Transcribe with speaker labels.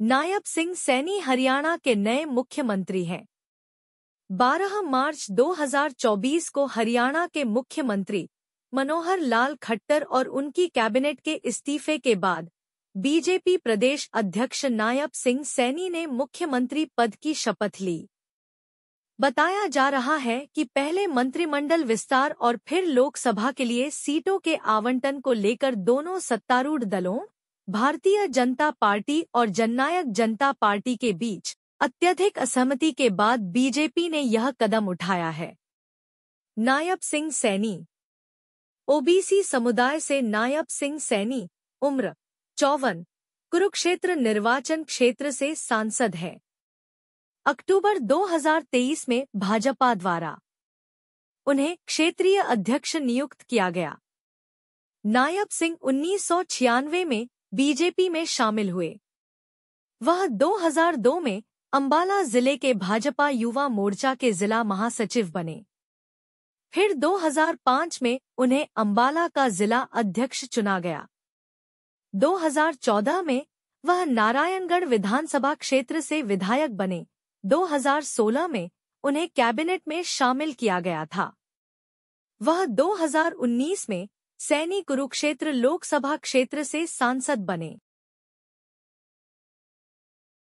Speaker 1: नायब सिंह सैनी हरियाणा के नए मुख्यमंत्री हैं 12 मार्च 2024 को हरियाणा के मुख्यमंत्री मनोहर लाल खट्टर और उनकी कैबिनेट के इस्तीफे के बाद बीजेपी प्रदेश अध्यक्ष नायब सिंह सैनी ने मुख्यमंत्री पद की शपथ ली बताया जा रहा है कि पहले मंत्रिमंडल विस्तार और फिर लोकसभा के लिए सीटों के आवंटन को लेकर दोनों सत्तारूढ़ दलों भारतीय जनता पार्टी और जननायक जनता पार्टी के बीच अत्यधिक असहमति के बाद बीजेपी ने यह कदम उठाया है नायब सिंह सैनी ओबीसी समुदाय से नायब सिंह सैनी उम्र चौवन कुरुक्षेत्र निर्वाचन क्षेत्र से सांसद हैं अक्टूबर 2023 में भाजपा द्वारा उन्हें क्षेत्रीय अध्यक्ष नियुक्त किया गया नायब सिंह उन्नीस में बीजेपी में शामिल हुए वह 2002 में अंबाला जिले के भाजपा युवा मोर्चा के जिला महासचिव बने फिर 2005 में उन्हें अंबाला का जिला अध्यक्ष चुना गया 2014 में वह नारायणगढ़ विधानसभा क्षेत्र से विधायक बने 2016 में उन्हें कैबिनेट में शामिल किया गया था वह 2019 में सैनी कुरुक्षेत्र लोकसभा क्षेत्र से सांसद बने